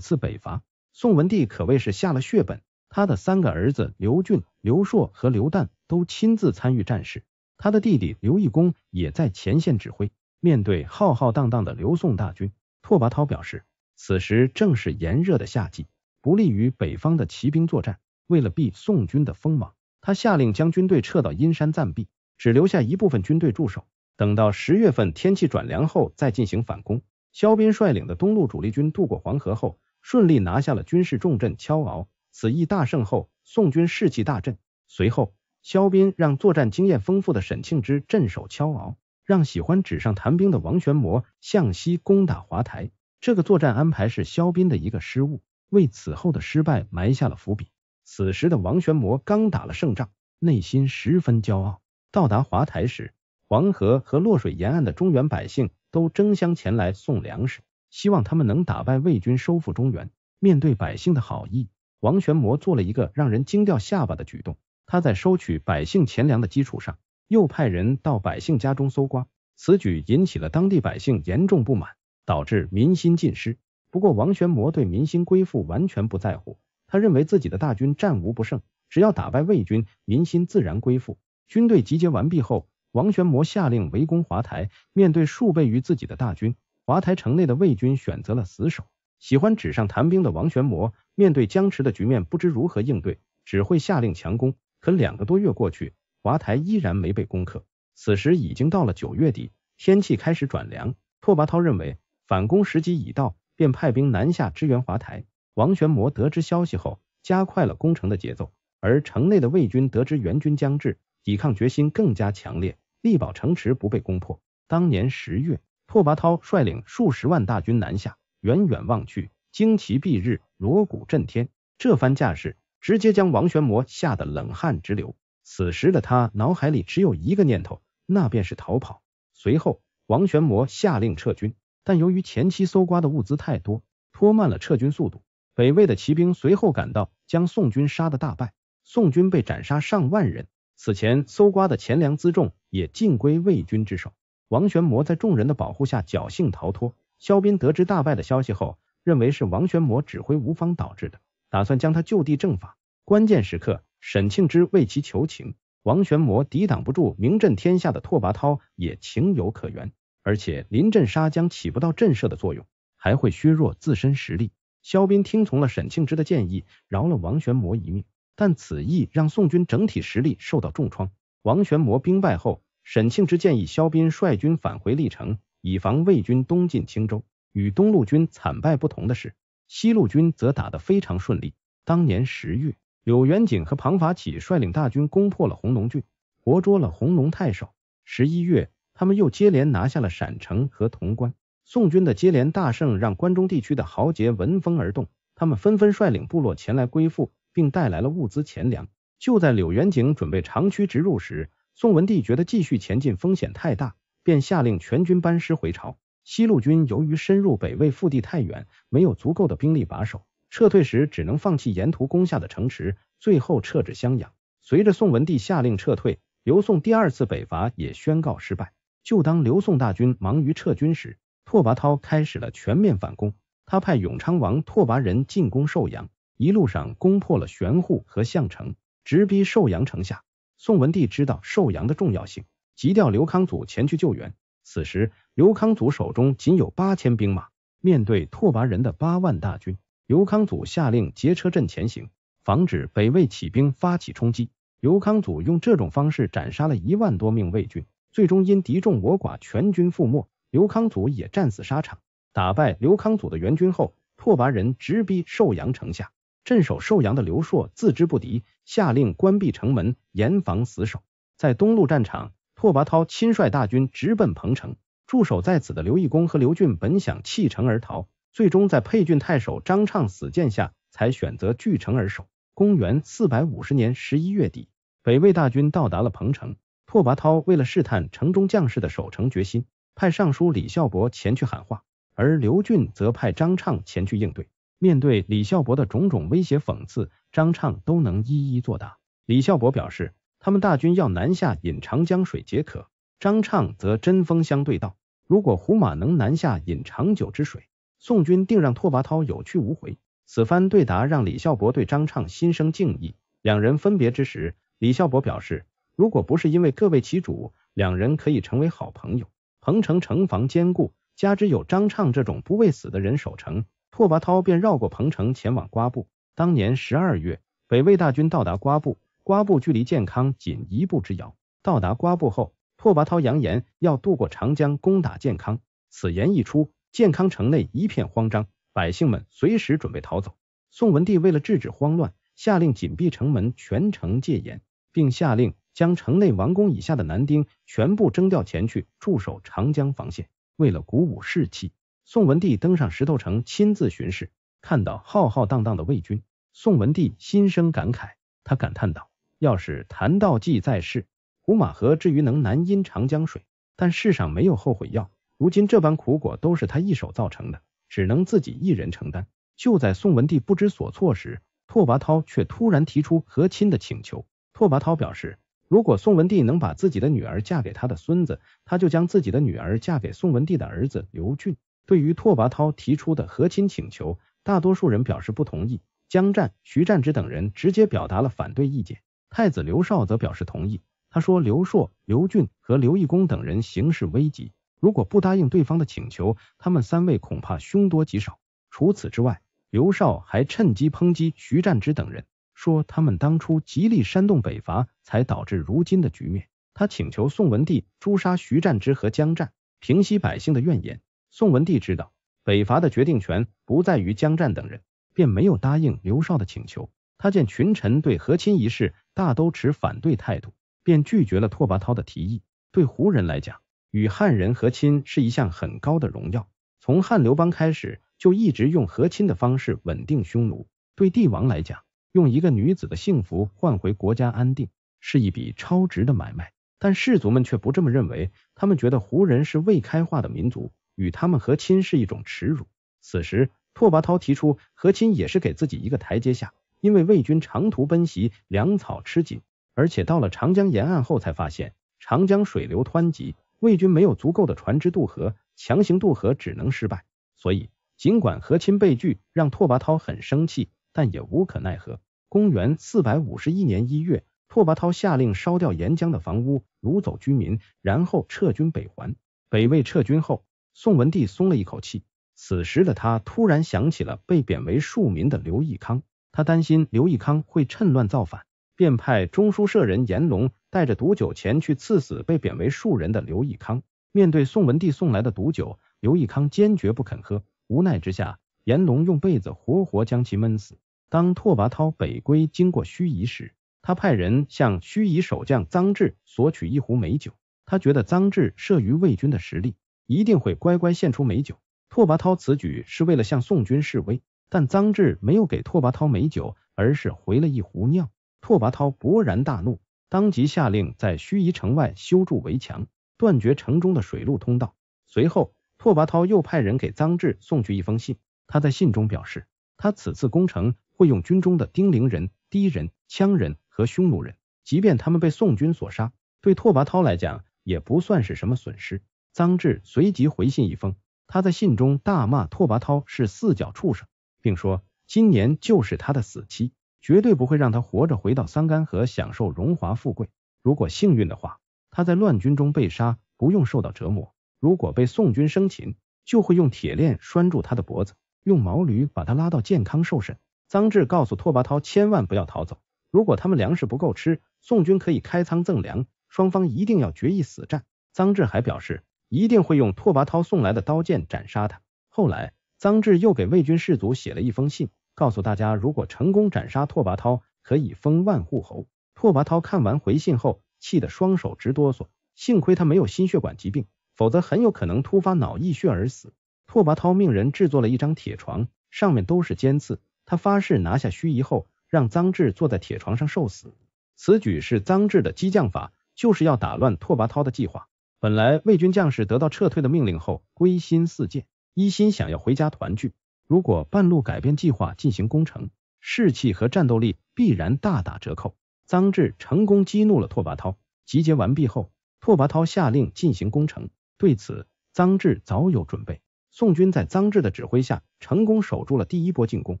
A: 次北伐，宋文帝可谓是下了血本。他的三个儿子刘俊、刘硕和刘旦都亲自参与战事，他的弟弟刘义恭也在前线指挥。面对浩浩荡荡的刘宋大军，拓跋焘表示，此时正是炎热的夏季，不利于北方的骑兵作战。为了避宋军的锋芒。他下令将军队撤到阴山暂避，只留下一部分军队驻守，等到十月份天气转凉后再进行反攻。萧斌率领的东路主力军渡过黄河后，顺利拿下了军事重镇敲鳌。此役大胜后，宋军士气大振。随后，萧斌让作战经验丰富的沈庆之镇守敲鳌，让喜欢纸上谈兵的王玄谟向西攻打华台。这个作战安排是萧斌的一个失误，为此后的失败埋下了伏笔。此时的王玄谟刚打了胜仗，内心十分骄傲。到达华台时，黄河和洛水沿岸的中原百姓都争相前来送粮食，希望他们能打败魏军，收复中原。面对百姓的好意，王玄谟做了一个让人惊掉下巴的举动：他在收取百姓钱粮的基础上，又派人到百姓家中搜刮。此举引起了当地百姓严重不满，导致民心尽失。不过，王玄谟对民心归附完全不在乎。他认为自己的大军战无不胜，只要打败魏军，民心自然归附。军队集结完毕后，王玄谟下令围攻华台。面对数倍于自己的大军，华台城内的魏军选择了死守。喜欢纸上谈兵的王玄谟面对僵持的局面，不知如何应对，只会下令强攻。可两个多月过去，华台依然没被攻克。此时已经到了九月底，天气开始转凉。拓跋焘认为反攻时机已到，便派兵南下支援华台。王玄谟得知消息后，加快了攻城的节奏。而城内的魏军得知援军将至，抵抗决心更加强烈，力保城池不被攻破。当年十月，拓跋焘率领数十万大军南下，远远望去，旌旗蔽日，锣鼓震天，这番架势直接将王玄谟吓得冷汗直流。此时的他脑海里只有一个念头，那便是逃跑。随后，王玄谟下令撤军，但由于前期搜刮的物资太多，拖慢了撤军速度。北魏的骑兵随后赶到，将宋军杀得大败，宋军被斩杀上万人。此前搜刮的钱粮辎重也尽归魏军之手。王玄谟在众人的保护下侥幸逃脱。萧斌得知大败的消息后，认为是王玄谟指挥无方导致的，打算将他就地正法。关键时刻，沈庆之为其求情。王玄谟抵挡不住名震天下的拓跋焘，也情有可原。而且临阵杀将起不到震慑的作用，还会削弱自身实力。萧斌听从了沈庆之的建议，饶了王玄谟一命，但此役让宋军整体实力受到重创。王玄谟兵败后，沈庆之建议萧斌率军返回历城，以防魏军东进青州。与东路军惨败不同的是，西路军则打得非常顺利。当年十月，柳元景和庞法启率领大军攻破了红龙郡，活捉了红龙太守。十一月，他们又接连拿下了陕城和潼关。宋军的接连大胜，让关中地区的豪杰闻风而动，他们纷纷率领部落前来归附，并带来了物资钱粮。就在柳元景准备长驱直入时，宋文帝觉得继续前进风险太大，便下令全军班师回朝。西路军由于深入北魏腹地太远，没有足够的兵力把守，撤退时只能放弃沿途攻下的城池，最后撤至襄阳。随着宋文帝下令撤退，刘宋第二次北伐也宣告失败。就当刘宋大军忙于撤军时，拓跋焘开始了全面反攻，他派永昌王拓跋仁进攻寿阳，一路上攻破了玄户和项城，直逼寿阳城下。宋文帝知道寿阳的重要性，急调刘康祖前去救援。此时，刘康祖手中仅有八千兵马，面对拓跋仁的八万大军，刘康祖下令劫车阵前行，防止北魏起兵发起冲击。刘康祖用这种方式斩杀了一万多名魏军，最终因敌众我寡，全军覆没。刘康祖也战死沙场。打败刘康祖的援军后，拓跋人直逼寿阳城下。镇守寿阳的刘硕自知不敌，下令关闭城门，严防死守。在东路战场，拓跋焘亲率大军直奔彭城。驻守在此的刘义恭和刘俊本想弃城而逃，最终在沛郡太守张畅死谏下，才选择据城而守。公元四百五十年十一月底，北魏大军到达了彭城。拓跋焘为了试探城中将士的守城决心。派尚书李孝伯前去喊话，而刘俊则派张畅前去应对。面对李孝伯的种种威胁讽刺，张畅都能一一作答。李孝伯表示他们大军要南下饮长江水解渴，张畅则针锋相对道：“如果胡马能南下饮长久之水，宋军定让拓跋焘有去无回。”此番对答让李孝伯对张畅心生敬意。两人分别之时，李孝伯表示：“如果不是因为各为其主，两人可以成为好朋友。”彭城城防坚固，加之有张畅这种不畏死的人守城，拓跋焘便绕过彭城，前往瓜埠。当年十二月，北魏大军到达瓜埠，瓜埠距离建康仅一步之遥。到达瓜埠后，拓跋焘扬言要渡过长江攻打建康。此言一出，建康城内一片慌张，百姓们随时准备逃走。宋文帝为了制止慌乱，下令紧闭城门，全城戒严，并下令。将城内王宫以下的男丁全部征调前去驻守长江防线。为了鼓舞士气，宋文帝登上石头城亲自巡视。看到浩浩荡荡的魏军，宋文帝心生感慨，他感叹道：“要是谭道济在世，胡马河至于能南阴长江水？但世上没有后悔药，如今这般苦果都是他一手造成的，只能自己一人承担。”就在宋文帝不知所措时，拓跋焘却突然提出和亲的请求。拓跋焘表示。如果宋文帝能把自己的女儿嫁给他的孙子，他就将自己的女儿嫁给宋文帝的儿子刘俊。对于拓跋焘提出的和亲请求，大多数人表示不同意。江战、徐湛之等人直接表达了反对意见。太子刘绍则表示同意。他说刘硕、刘俊和刘义恭等人形势危急，如果不答应对方的请求，他们三位恐怕凶多吉少。除此之外，刘绍还趁机抨击徐湛之等人。说他们当初极力煽动北伐，才导致如今的局面。他请求宋文帝诛杀徐湛之和江战，平息百姓的怨言。宋文帝知道北伐的决定权不在于江战等人，便没有答应刘绍的请求。他见群臣对和亲一事大都持反对态度，便拒绝了拓跋焘的提议。对胡人来讲，与汉人和亲是一项很高的荣耀。从汉刘邦开始，就一直用和亲的方式稳定匈奴。对帝王来讲，用一个女子的幸福换回国家安定，是一笔超值的买卖。但士族们却不这么认为，他们觉得胡人是未开化的民族，与他们和亲是一种耻辱。此时，拓跋焘提出和亲也是给自己一个台阶下，因为魏军长途奔袭，粮草吃紧，而且到了长江沿岸后才发现长江水流湍急，魏军没有足够的船只渡河，强行渡河只能失败。所以，尽管和亲被拒，让拓跋焘很生气。但也无可奈何。公元四百五十一年一月，拓跋焘下令烧掉沿江的房屋，掳走居民，然后撤军北还。北魏撤军后，宋文帝松了一口气。此时的他突然想起了被贬为庶民的刘义康，他担心刘义康会趁乱造反，便派中书舍人颜龙带着毒酒前去赐死被贬为庶人的刘义康。面对宋文帝送来的毒酒，刘义康坚决不肯喝，无奈之下。乾龙用被子活活将其闷死。当拓跋焘北归经过盱眙时，他派人向盱眙守将臧志索取一壶美酒。他觉得臧志慑于魏军的实力，一定会乖乖献出美酒。拓跋焘此举是为了向宋军示威，但臧志没有给拓跋焘美酒，而是回了一壶尿。拓跋焘勃然大怒，当即下令在盱眙城外修筑围墙，断绝城中的水路通道。随后，拓跋焘又派人给臧志送去一封信。他在信中表示，他此次攻城会用军中的丁零人、狄人、羌人和匈奴人，即便他们被宋军所杀，对拓跋焘来讲也不算是什么损失。臧智随即回信一封，他在信中大骂拓跋焘是四脚畜生，并说今年就是他的死期，绝对不会让他活着回到桑干河享受荣华富贵。如果幸运的话，他在乱军中被杀，不用受到折磨；如果被宋军生擒，就会用铁链拴住他的脖子。用毛驴把他拉到健康受审。张志告诉拓跋焘，千万不要逃走。如果他们粮食不够吃，宋军可以开仓赠粮。双方一定要决一死战。张志还表示，一定会用拓跋焘送来的刀剑斩杀他。后来，张志又给魏军士卒写了一封信，告诉大家如果成功斩杀拓跋焘，可以封万户侯。拓跋焘看完回信后，气得双手直哆嗦。幸亏他没有心血管疾病，否则很有可能突发脑溢血而死。拓跋焘命人制作了一张铁床，上面都是尖刺。他发誓拿下盱眙后，让臧志坐在铁床上受死。此举是臧志的激将法，就是要打乱拓跋焘的计划。本来魏军将士得到撤退的命令后，归心似箭，一心想要回家团聚。如果半路改变计划进行攻城，士气和战斗力必然大打折扣。臧志成功激怒了拓跋焘。集结完毕后，拓跋焘下令进行攻城。对此，臧志早有准备。宋军在臧志的指挥下，成功守住了第一波进攻。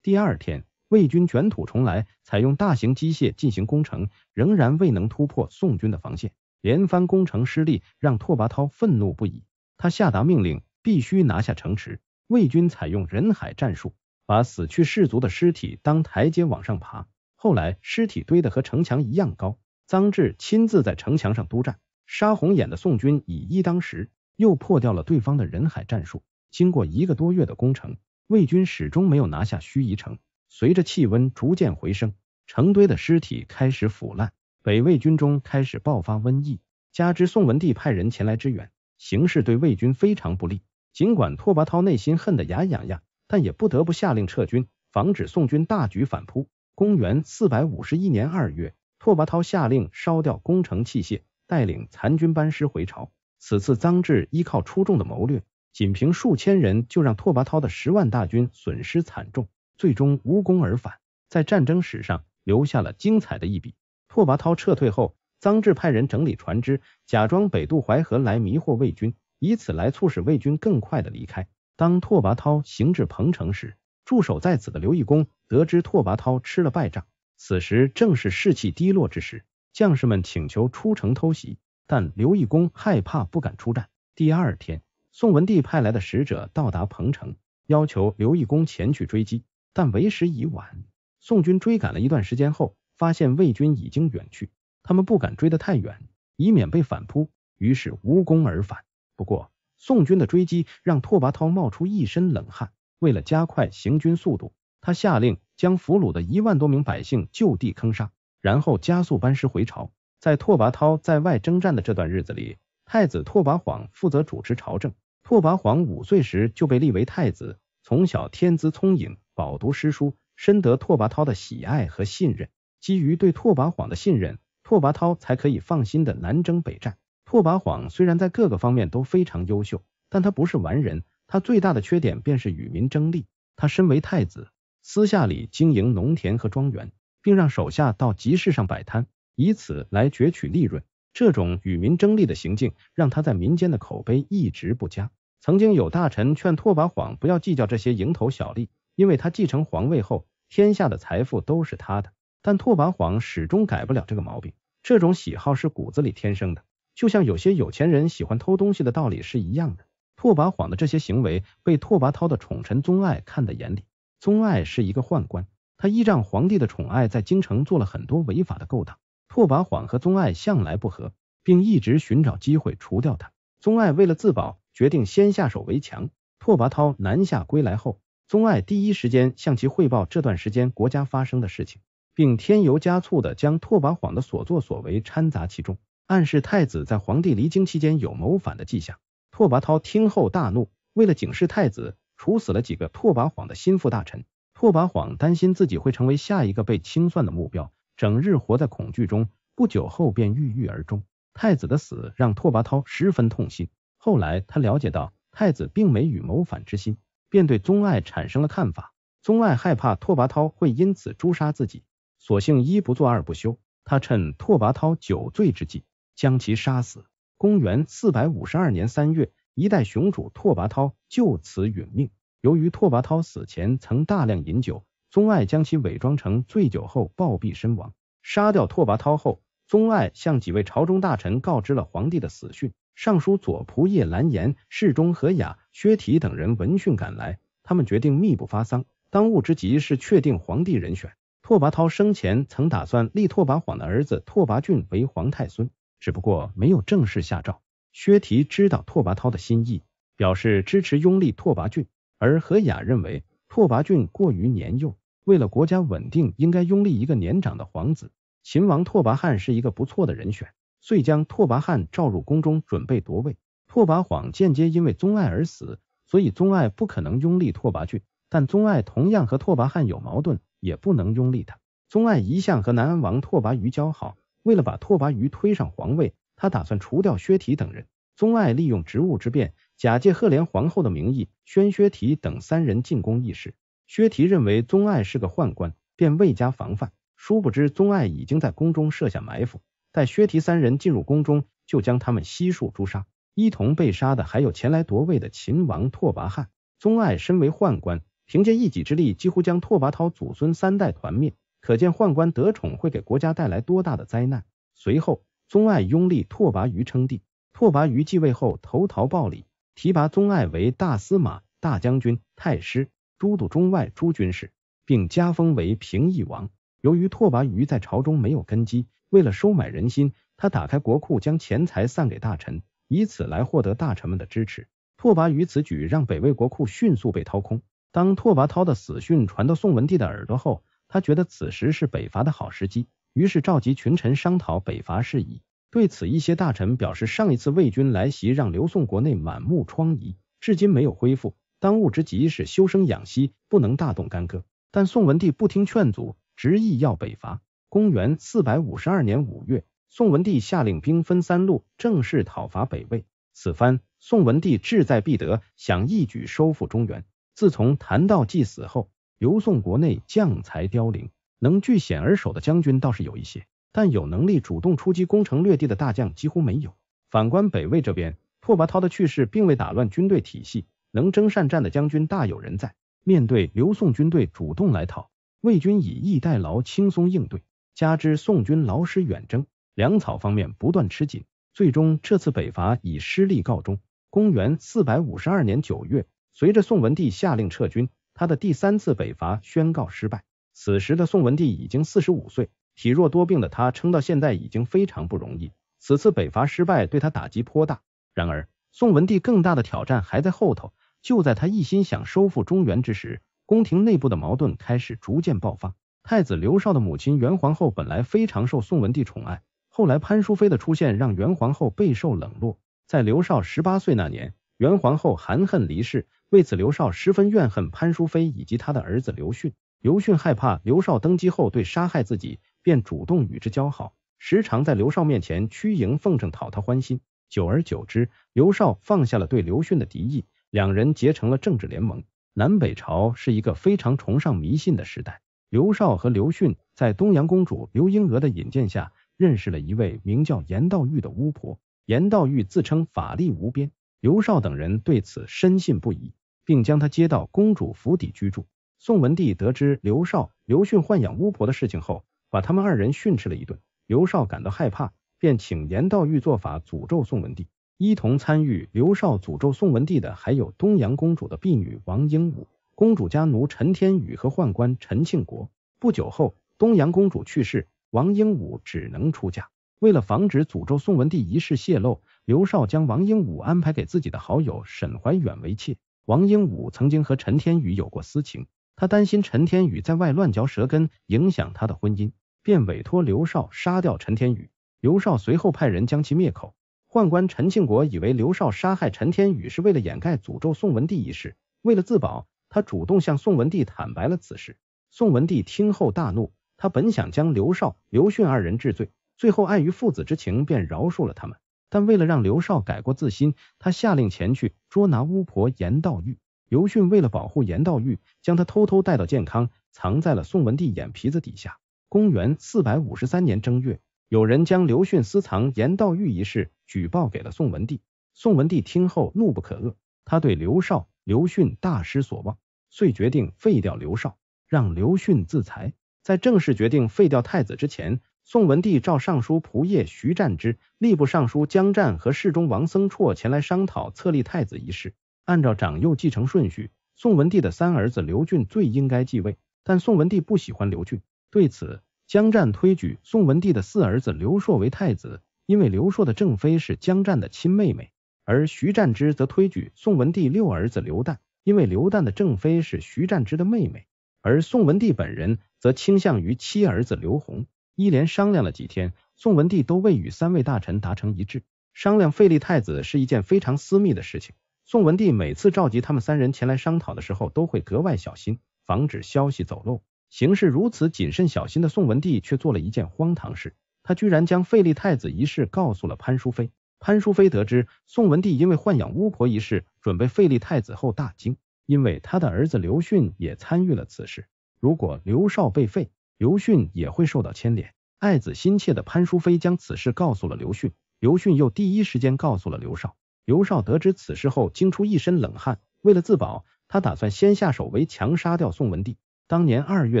A: 第二天，魏军卷土重来，采用大型机械进行攻城，仍然未能突破宋军的防线。连番攻城失利，让拓跋焘愤怒不已。他下达命令，必须拿下城池。魏军采用人海战术，把死去士卒的尸体当台阶往上爬。后来，尸体堆得和城墙一样高。臧志亲自在城墙上督战，杀红眼的宋军以一当十，又破掉了对方的人海战术。经过一个多月的攻城，魏军始终没有拿下盱眙城。随着气温逐渐回升，成堆的尸体开始腐烂，北魏军中开始爆发瘟疫。加之宋文帝派人前来支援，形势对魏军非常不利。尽管拓跋焘内心恨得牙痒痒，但也不得不下令撤军，防止宋军大举反扑。公元四百五十一年二月，拓跋焘下令烧掉攻城器械，带领残军班师回朝。此次臧志依靠出众的谋略。仅凭数千人就让拓跋焘的十万大军损失惨重，最终无功而返，在战争史上留下了精彩的一笔。拓跋焘撤退后，臧质派人整理船只，假装北渡淮河来迷惑魏军，以此来促使魏军更快的离开。当拓跋焘行至彭城时，驻守在此的刘义恭得知拓跋焘吃了败仗，此时正是士气低落之时，将士们请求出城偷袭，但刘义恭害怕，不敢出战。第二天。宋文帝派来的使者到达彭城，要求刘义恭前去追击，但为时已晚。宋军追赶了一段时间后，发现魏军已经远去，他们不敢追得太远，以免被反扑，于是无功而返。不过，宋军的追击让拓跋焘冒出一身冷汗。为了加快行军速度，他下令将俘虏的一万多名百姓就地坑杀，然后加速班师回朝。在拓跋焘在外征战的这段日子里，太子拓跋晃负责主持朝政。拓跋晃五岁时就被立为太子，从小天资聪颖，饱读诗书，深得拓跋焘的喜爱和信任。基于对拓跋晃的信任，拓跋焘才可以放心的南征北战。拓跋晃虽然在各个方面都非常优秀，但他不是完人，他最大的缺点便是与民争利。他身为太子，私下里经营农田和庄园，并让手下到集市上摆摊，以此来攫取利润。这种与民争利的行径，让他在民间的口碑一直不佳。曾经有大臣劝拓跋晃不要计较这些蝇头小利，因为他继承皇位后，天下的财富都是他的。但拓跋晃始终改不了这个毛病，这种喜好是骨子里天生的，就像有些有钱人喜欢偷东西的道理是一样的。拓跋晃的这些行为被拓跋焘的宠臣宗爱看在眼里。宗爱是一个宦官，他依仗皇帝的宠爱，在京城做了很多违法的勾当。拓跋晃和宗爱向来不和，并一直寻找机会除掉他。宗爱为了自保，决定先下手为强。拓跋焘南下归来后，宗爱第一时间向其汇报这段时间国家发生的事情，并添油加醋的将拓跋晃的所作所为掺杂其中，暗示太子在皇帝离京期间有谋反的迹象。拓跋焘听后大怒，为了警示太子，处死了几个拓跋晃的心腹大臣。拓跋晃担心自己会成为下一个被清算的目标。整日活在恐惧中，不久后便郁郁而终。太子的死让拓跋焘十分痛心。后来他了解到太子并没与谋反之心，便对宗爱产生了看法。宗爱害怕拓跋焘会因此诛杀自己，索性一不做二不休，他趁拓跋焘酒醉之际将其杀死。公元四百五十二年三月，一代雄主拓跋焘就此殒命。由于拓跋焘死前曾大量饮酒。宗爱将其伪装成醉酒后暴毙身亡。杀掉拓跋焘后，宗爱向几位朝中大臣告知了皇帝的死讯。尚书左仆射兰言、侍中何雅、薛提等人闻讯赶来，他们决定密不发丧。当务之急是确定皇帝人选。拓跋焘生前曾打算立拓跋晃的儿子拓跋浚为皇太孙，只不过没有正式下诏。薛提知道拓跋焘的心意，表示支持拥立拓跋浚，而何雅认为拓跋浚过于年幼。为了国家稳定，应该拥立一个年长的皇子。秦王拓跋翰是一个不错的人选，遂将拓跋翰召入宫中，准备夺位。拓跋晃间接因为宗爱而死，所以宗爱不可能拥立拓跋浚。但宗爱同样和拓跋翰有矛盾，也不能拥立他。宗爱一向和南安王拓跋余交好，为了把拓跋余推上皇位，他打算除掉薛提等人。宗爱利用职务之便，假借赫连皇后的名义，宣薛提等三人进宫议事。薛提认为宗爱是个宦官，便未加防范。殊不知宗爱已经在宫中设下埋伏，待薛提三人进入宫中，就将他们悉数诛杀。一同被杀的还有前来夺位的秦王拓跋翰。宗爱身为宦官，凭借一己之力，几乎将拓跋焘祖孙三代团灭。可见宦官得宠会给国家带来多大的灾难。随后，宗爱拥立拓跋余称帝。拓跋余继位后，投桃报李，提拔宗爱为大司马、大将军、太师。都督中外诸军事，并加封为平邑王。由于拓跋余在朝中没有根基，为了收买人心，他打开国库，将钱财散给大臣，以此来获得大臣们的支持。拓跋余此举让北魏国库迅速被掏空。当拓跋焘的死讯传到宋文帝的耳朵后，他觉得此时是北伐的好时机，于是召集群臣商讨北伐事宜。对此，一些大臣表示，上一次魏军来袭，让刘宋国内满目疮痍，至今没有恢复。当务之急是修身养息，不能大动干戈。但宋文帝不听劝阻，执意要北伐。公元四百五十二年五月，宋文帝下令兵分三路，正式讨伐北魏。此番宋文帝志在必得，想一举收复中原。自从谭道济死后，刘宋国内将才凋零，能据险而守的将军倒是有一些，但有能力主动出击、攻城略地的大将几乎没有。反观北魏这边，拓跋焘的去世并未打乱军队体系。能征善战的将军大有人在，面对刘宋军队主动来讨，魏军以逸待劳，轻松应对。加之宋军劳师远征，粮草方面不断吃紧，最终这次北伐以失利告终。公元四百五十二年九月，随着宋文帝下令撤军，他的第三次北伐宣告失败。此时的宋文帝已经四十五岁，体弱多病的他撑到现在已经非常不容易。此次北伐失败对他打击颇大，然而宋文帝更大的挑战还在后头。就在他一心想收复中原之时，宫廷内部的矛盾开始逐渐爆发。太子刘劭的母亲元皇后本来非常受宋文帝宠爱，后来潘淑妃的出现让元皇后备受冷落。在刘劭十八岁那年，元皇后含恨离世。为此，刘劭十分怨恨潘淑妃以及他的儿子刘训。刘训害怕刘劭登基后对杀害自己，便主动与之交好，时常在刘劭面前屈迎奉承，讨他欢心。久而久之，刘劭放下了对刘训的敌意。两人结成了政治联盟。南北朝是一个非常崇尚迷信的时代。刘少和刘训在东阳公主刘英娥的引荐下，认识了一位名叫严道玉的巫婆。严道玉自称法力无边，刘绍等人对此深信不疑，并将他接到公主府邸居住。宋文帝得知刘绍、刘训豢养巫婆的事情后，把他们二人训斥了一顿。刘绍感到害怕，便请严道玉做法诅咒宋文帝。一同参与刘少诅咒宋文帝的，还有东阳公主的婢女王英武、公主家奴陈天宇和宦官陈庆国。不久后，东阳公主去世，王英武只能出嫁。为了防止诅咒宋文帝一事泄露，刘少将王英武安排给自己的好友沈怀远为妾。王英武曾经和陈天宇有过私情，他担心陈天宇在外乱嚼舌根，影响他的婚姻，便委托刘少杀掉陈天宇。刘少随后派人将其灭口。宦官陈庆国以为刘少杀害陈天宇是为了掩盖诅咒宋文帝一事，为了自保，他主动向宋文帝坦白了此事。宋文帝听后大怒，他本想将刘少、刘训二人治罪，最后碍于父子之情，便饶恕了他们。但为了让刘少改过自新，他下令前去捉拿巫婆严道玉。刘训为了保护严道玉，将他偷偷带到健康，藏在了宋文帝眼皮子底下。公元四百五十三年正月，有人将刘训私藏严道玉一事。举报给了宋文帝，宋文帝听后怒不可遏，他对刘劭、刘训大失所望，遂决定废掉刘劭，让刘训自裁。在正式决定废掉太子之前，宋文帝召尚书仆射徐湛之、吏部尚书江湛和侍中王僧绰前来商讨册立太子一事。按照长幼继承顺序，宋文帝的三儿子刘俊最应该继位，但宋文帝不喜欢刘俊。对此，江湛推举宋文帝的四儿子刘硕为太子。因为刘硕的正妃是江战的亲妹妹，而徐湛之则推举宋文帝六儿子刘旦，因为刘旦的正妃是徐湛之的妹妹，而宋文帝本人则倾向于七儿子刘宏。一连商量了几天，宋文帝都未与三位大臣达成一致。商量废立太子是一件非常私密的事情，宋文帝每次召集他们三人前来商讨的时候，都会格外小心，防止消息走漏。行事如此谨慎小心的宋文帝，却做了一件荒唐事。他居然将废立太子一事告诉了潘淑妃。潘淑妃得知宋文帝因为豢养巫婆一事准备废立太子后大惊，因为他的儿子刘训也参与了此事。如果刘少被废，刘训也会受到牵连。爱子心切的潘淑妃将此事告诉了刘训，刘训又第一时间告诉了刘少。刘少得知此事后惊出一身冷汗，为了自保，他打算先下手为强，杀掉宋文帝。当年二月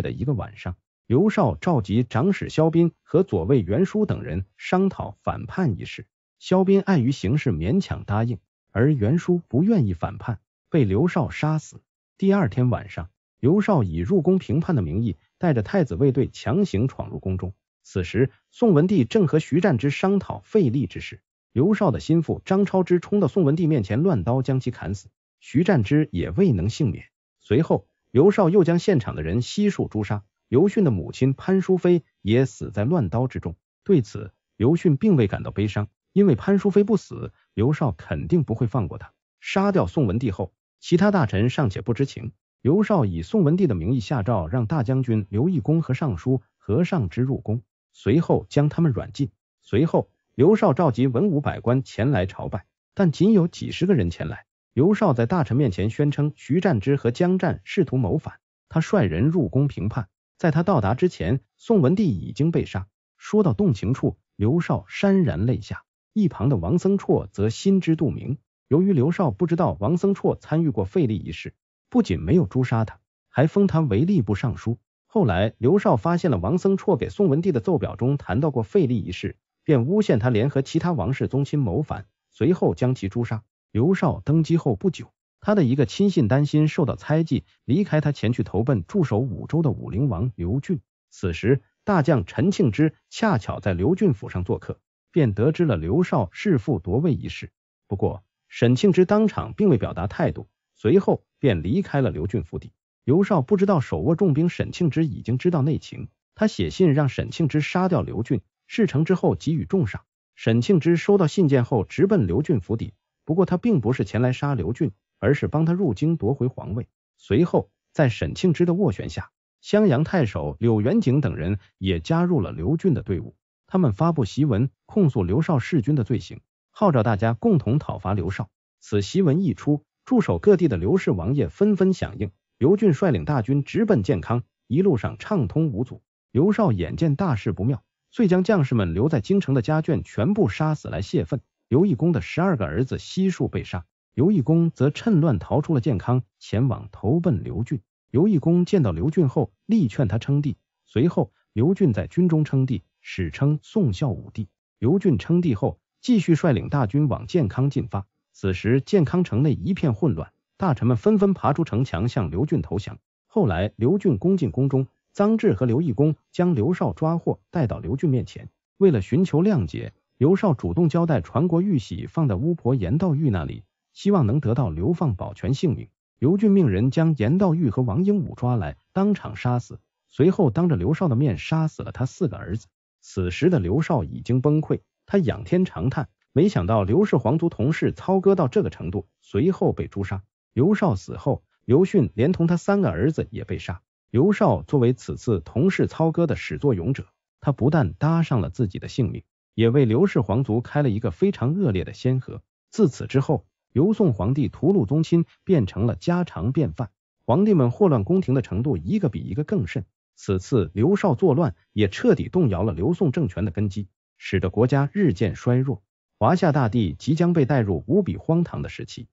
A: 的一个晚上。刘少召集长史萧斌和左卫袁叔等人商讨反叛一事，萧斌碍于形势勉强答应，而袁叔不愿意反叛，被刘少杀死。第二天晚上，刘少以入宫平叛的名义，带着太子卫队强行闯入宫中。此时，宋文帝正和徐湛之商讨废立之事，刘少的心腹张超之冲到宋文帝面前乱刀将其砍死，徐湛之也未能幸免。随后，刘少又将现场的人悉数诛杀。刘迅的母亲潘淑妃也死在乱刀之中。对此，刘迅并未感到悲伤，因为潘淑妃不死，刘少肯定不会放过他。杀掉宋文帝后，其他大臣尚且不知情。刘少以宋文帝的名义下诏，让大将军刘义恭和尚书何尚之入宫，随后将他们软禁。随后，刘少召集文武百官前来朝拜，但仅有几十个人前来。刘少在大臣面前宣称徐占之和江湛试图谋反，他率人入宫平叛。在他到达之前，宋文帝已经被杀。说到动情处，刘少潸然泪下。一旁的王僧绰则心知肚明。由于刘少不知道王僧绰参与过废立一事，不仅没有诛杀他，还封他为吏部尚书。后来，刘少发现了王僧绰给宋文帝的奏表中谈到过废立一事，便诬陷他联合其他王室宗亲谋反，随后将其诛杀。刘少登基后不久。他的一个亲信担心受到猜忌，离开他前去投奔驻守武州的武陵王刘俊。此时大将陈庆之恰巧在刘俊府上做客，便得知了刘少弑父夺位一事。不过沈庆之当场并未表达态度，随后便离开了刘俊府邸。刘少不知道手握重兵，沈庆之已经知道内情，他写信让沈庆之杀掉刘俊，事成之后给予重赏。沈庆之收到信件后直奔刘俊府邸，不过他并不是前来杀刘俊。而是帮他入京夺回皇位。随后，在沈庆之的斡旋下，襄阳太守柳元景等人也加入了刘俊的队伍。他们发布檄文，控诉刘少弑君的罪行，号召大家共同讨伐刘少。此檄文一出，驻守各地的刘氏王爷纷纷响应。刘俊率领大军直奔建康，一路上畅通无阻。刘少眼见大事不妙，遂将将士们留在京城的家眷全部杀死来泄愤。刘义恭的十二个儿子悉数被杀。刘义恭则趁乱逃出了建康，前往投奔刘俊。刘义恭见到刘俊后，力劝他称帝。随后，刘俊在军中称帝，史称宋孝武帝。刘俊称帝后，继续率领大军往建康进发。此时，建康城内一片混乱，大臣们纷纷爬出城墙向刘俊投降。后来，刘俊攻进宫中，臧志和刘义恭将刘绍抓获，带到刘俊面前。为了寻求谅解，刘绍主动交代传国玉玺放在巫婆严道玉那里。希望能得到流放保全性命。刘俊命人将严道玉和王英武抓来，当场杀死。随后，当着刘少的面杀死了他四个儿子。此时的刘少已经崩溃，他仰天长叹：“没想到刘氏皇族同事操戈到这个程度。”随后被诛杀。刘少死后，刘迅连同他三个儿子也被杀。刘少作为此次同事操戈的始作俑者，他不但搭上了自己的性命，也为刘氏皇族开了一个非常恶劣的先河。自此之后。刘宋皇帝屠戮宗亲，变成了家常便饭。皇帝们祸乱宫廷的程度，一个比一个更甚。此次刘少作乱，也彻底动摇了刘宋政权的根基，使得国家日渐衰弱。华夏大地即将被带入无比荒唐的时期。